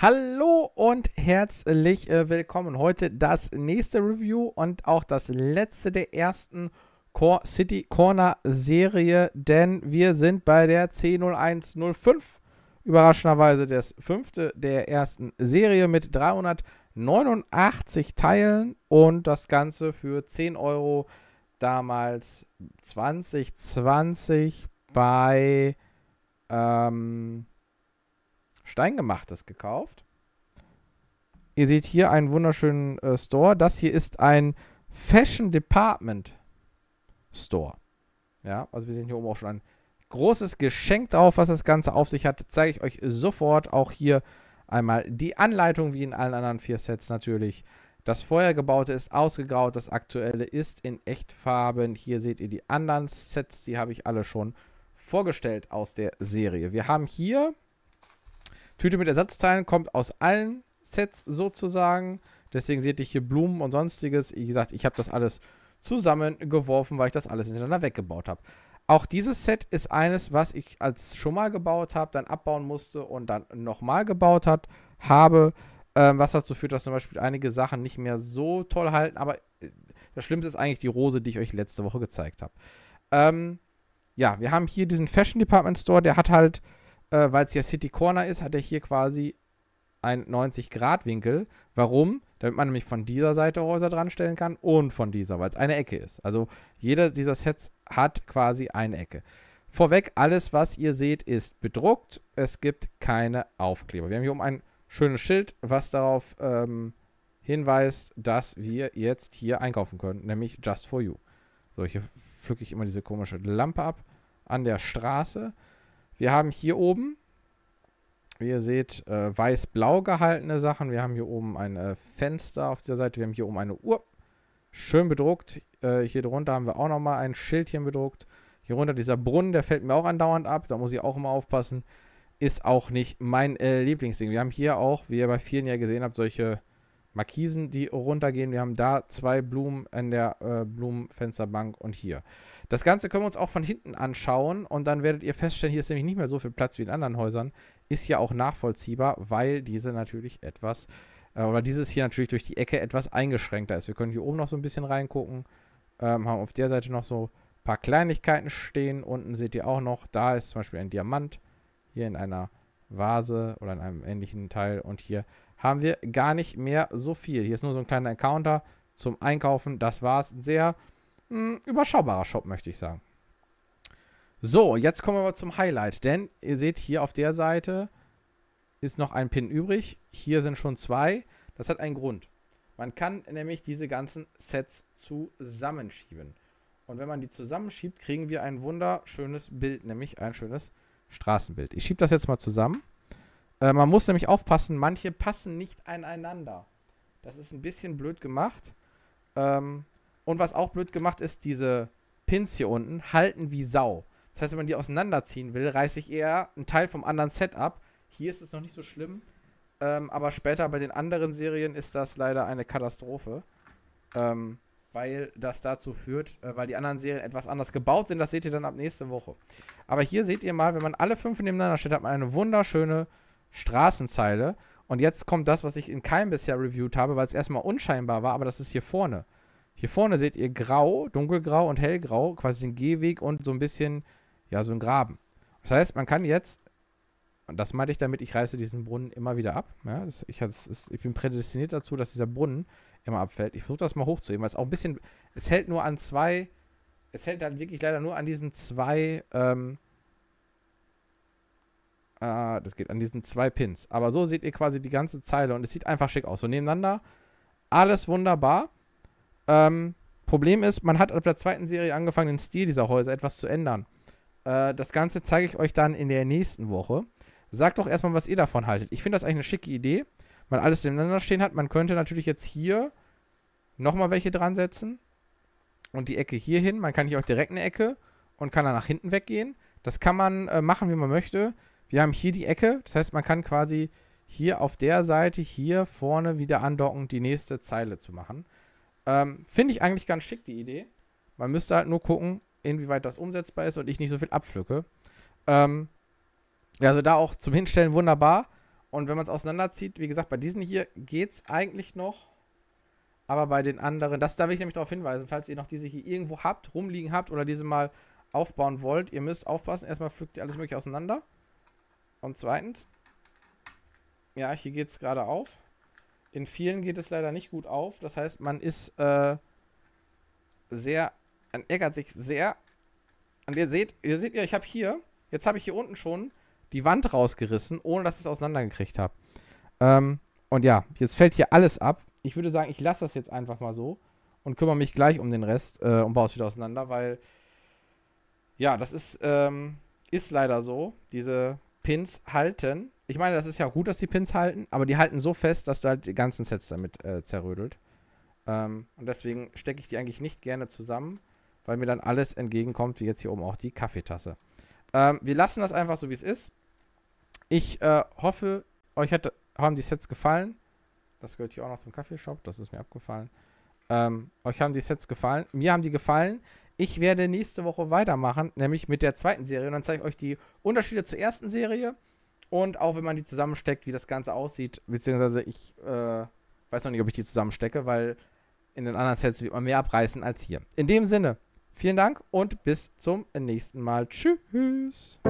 Hallo und herzlich äh, willkommen. Heute das nächste Review und auch das letzte der ersten Core City Corner Serie, denn wir sind bei der C0105. Überraschenderweise das fünfte der ersten Serie mit 389 Teilen und das Ganze für 10 Euro damals 2020 bei ähm, Steingemachtes gekauft. Ihr seht hier einen wunderschönen äh, Store. Das hier ist ein Fashion Department Store. Ja, also wir sehen hier oben auch schon ein großes Geschenk drauf, was das Ganze auf sich hat. Zeige ich euch sofort auch hier einmal die Anleitung, wie in allen anderen vier Sets natürlich. Das vorhergebaute ist ausgegraut, das aktuelle ist in Echtfarben. Hier seht ihr die anderen Sets, die habe ich alle schon vorgestellt aus der Serie. Wir haben hier Tüte mit Ersatzteilen kommt aus allen Sets sozusagen. Deswegen seht ihr hier Blumen und sonstiges. Wie gesagt, ich habe das alles zusammengeworfen, weil ich das alles hintereinander weggebaut habe. Auch dieses Set ist eines, was ich als schon mal gebaut habe, dann abbauen musste und dann nochmal gebaut hat, habe, ähm, was dazu führt, dass zum Beispiel einige Sachen nicht mehr so toll halten. Aber äh, das Schlimmste ist eigentlich die Rose, die ich euch letzte Woche gezeigt habe. Ähm, ja, wir haben hier diesen Fashion Department Store, der hat halt äh, weil es ja City Corner ist, hat er hier quasi einen 90-Grad-Winkel. Warum? Damit man nämlich von dieser Seite Häuser dranstellen kann und von dieser, weil es eine Ecke ist. Also jeder dieser Sets hat quasi eine Ecke. Vorweg, alles, was ihr seht, ist bedruckt. Es gibt keine Aufkleber. Wir haben hier oben ein schönes Schild, was darauf ähm, hinweist, dass wir jetzt hier einkaufen können, nämlich Just for You. So, hier pflücke ich immer diese komische Lampe ab an der Straße. Wir haben hier oben, wie ihr seht, äh, weiß-blau gehaltene Sachen. Wir haben hier oben ein äh, Fenster auf dieser Seite. Wir haben hier oben eine Uhr. Schön bedruckt. Äh, hier drunter haben wir auch nochmal ein Schildchen bedruckt. Hier runter dieser Brunnen, der fällt mir auch andauernd ab. Da muss ich auch immer aufpassen. Ist auch nicht mein äh, Lieblingsding. Wir haben hier auch, wie ihr bei vielen ja gesehen habt, solche Markisen, die runtergehen. Wir haben da zwei Blumen in der äh, Blumenfensterbank und hier. Das Ganze können wir uns auch von hinten anschauen und dann werdet ihr feststellen, hier ist nämlich nicht mehr so viel Platz wie in anderen Häusern. Ist ja auch nachvollziehbar, weil diese natürlich etwas, äh, oder dieses hier natürlich durch die Ecke etwas eingeschränkter ist. Wir können hier oben noch so ein bisschen reingucken, ähm, haben auf der Seite noch so ein paar Kleinigkeiten stehen. Unten seht ihr auch noch, da ist zum Beispiel ein Diamant, hier in einer Vase oder in einem ähnlichen Teil und hier haben wir gar nicht mehr so viel. Hier ist nur so ein kleiner Encounter zum Einkaufen. Das war's. Ein sehr mh, hm, überschaubarer Shop, möchte ich sagen. So, jetzt kommen wir aber zum Highlight. Denn ihr seht hier auf der Seite ist noch ein Pin übrig. Hier sind schon zwei. Das hat einen Grund. Man kann nämlich diese ganzen Sets zusammenschieben. Und wenn man die zusammenschiebt, kriegen wir ein wunderschönes Bild, nämlich ein schönes Straßenbild. Ich schiebe das jetzt mal zusammen. Äh, man muss nämlich aufpassen, manche passen nicht aneinander. Das ist ein bisschen blöd gemacht. Ähm, und was auch blöd gemacht ist, diese Pins hier unten halten wie Sau. Das heißt, wenn man die auseinanderziehen will, reiße ich eher einen Teil vom anderen Set ab. Hier ist es noch nicht so schlimm, ähm, aber später bei den anderen Serien ist das leider eine Katastrophe. Ähm, weil das dazu führt, äh, weil die anderen Serien etwas anders gebaut sind. Das seht ihr dann ab nächste Woche. Aber hier seht ihr mal, wenn man alle fünf nebeneinander steht, hat man eine wunderschöne Straßenzeile. Und jetzt kommt das, was ich in keinem bisher reviewed habe, weil es erstmal unscheinbar war, aber das ist hier vorne. Hier vorne seht ihr grau, dunkelgrau und hellgrau, quasi den Gehweg und so ein bisschen, ja, so ein Graben. Das heißt, man kann jetzt, und das meinte ich damit, ich reiße diesen Brunnen immer wieder ab. Ja, das, ich, das ist, ich bin prädestiniert dazu, dass dieser Brunnen immer abfällt. Ich versuche das mal hochzuheben, weil es auch ein bisschen, es hält nur an zwei, es hält dann wirklich leider nur an diesen zwei, ähm, äh, das geht an diesen zwei Pins. Aber so seht ihr quasi die ganze Zeile und es sieht einfach schick aus. So nebeneinander, alles wunderbar. Ähm, Problem ist, man hat ab der zweiten Serie angefangen, den Stil dieser Häuser etwas zu ändern. Äh, das Ganze zeige ich euch dann in der nächsten Woche. Sagt doch erstmal, was ihr davon haltet. Ich finde das eigentlich eine schicke Idee, weil alles nebeneinander stehen hat. Man könnte natürlich jetzt hier nochmal welche dran setzen und die Ecke hier hin. Man kann hier auch direkt eine Ecke und kann dann nach hinten weggehen. Das kann man äh, machen, wie man möchte. Wir haben hier die Ecke, das heißt, man kann quasi hier auf der Seite, hier vorne wieder andocken, die nächste Zeile zu machen. Ähm, Finde ich eigentlich ganz schick, die Idee. Man müsste halt nur gucken, inwieweit das umsetzbar ist und ich nicht so viel abpflücke. Ähm, also da auch zum Hinstellen wunderbar. Und wenn man es auseinanderzieht, wie gesagt, bei diesen hier geht es eigentlich noch. Aber bei den anderen, das, da will ich nämlich darauf hinweisen, falls ihr noch diese hier irgendwo habt, rumliegen habt oder diese mal aufbauen wollt, ihr müsst aufpassen. Erstmal pflückt ihr alles mögliche auseinander. Und zweitens, ja, hier geht es gerade auf. In vielen geht es leider nicht gut auf. Das heißt, man ist äh, sehr, man ärgert sich sehr. Und ihr seht, ihr seht ja, ich habe hier, jetzt habe ich hier unten schon die Wand rausgerissen, ohne dass ich es auseinandergekriegt habe. Ähm, und ja, jetzt fällt hier alles ab. Ich würde sagen, ich lasse das jetzt einfach mal so und kümmere mich gleich um den Rest äh, und baue es wieder auseinander, weil ja, das ist, ähm, ist leider so. Diese Pins halten. Ich meine, das ist ja auch gut, dass die Pins halten, aber die halten so fest, dass du halt die ganzen Sets damit äh, zerrödelt. Ähm, und deswegen stecke ich die eigentlich nicht gerne zusammen, weil mir dann alles entgegenkommt, wie jetzt hier oben auch die Kaffeetasse. Ähm, wir lassen das einfach so, wie es ist. Ich äh, hoffe, euch hat, haben die Sets gefallen. Das gehört hier auch noch zum Kaffeeshop, das ist mir abgefallen. Ähm, euch haben die Sets gefallen. Mir haben die gefallen. Ich werde nächste Woche weitermachen, nämlich mit der zweiten Serie. Und dann zeige ich euch die Unterschiede zur ersten Serie und auch, wenn man die zusammensteckt, wie das Ganze aussieht. Beziehungsweise ich äh, weiß noch nicht, ob ich die zusammenstecke, weil in den anderen Sets wird man mehr abreißen als hier. In dem Sinne, vielen Dank und bis zum nächsten Mal. Tschüss.